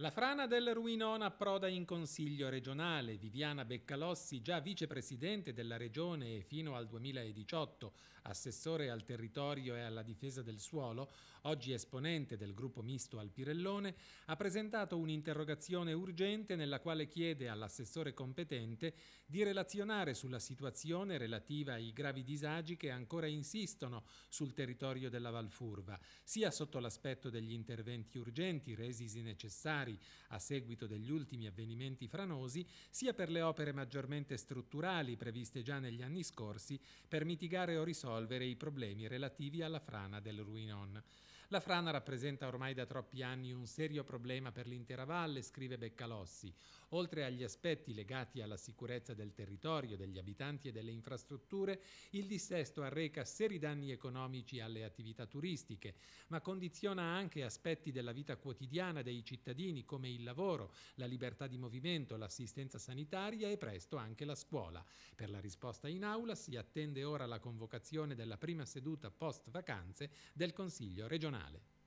La frana del Ruinon approda in consiglio regionale. Viviana Beccalossi, già vicepresidente della regione e fino al 2018 assessore al territorio e alla difesa del suolo, oggi esponente del gruppo misto al Pirellone, ha presentato un'interrogazione urgente nella quale chiede all'assessore competente di relazionare sulla situazione relativa ai gravi disagi che ancora insistono sul territorio della Valfurva, sia sotto l'aspetto degli interventi urgenti resisi necessari particolari a seguito degli ultimi avvenimenti franosi, sia per le opere maggiormente strutturali previste già negli anni scorsi per mitigare o risolvere i problemi relativi alla frana del Ruinon. La frana rappresenta ormai da troppi anni un serio problema per l'intera valle, scrive Beccalossi. Oltre agli aspetti legati alla sicurezza del territorio, degli abitanti e delle infrastrutture, il dissesto arreca seri danni economici alle attività turistiche, ma condiziona anche aspetti della vita quotidiana dei cittadini beni come il lavoro, la libertà di movimento, l'assistenza sanitaria e presto anche la scuola. Per la risposta in aula si attende ora la convocazione della prima seduta post vacanze del Consiglio regionale.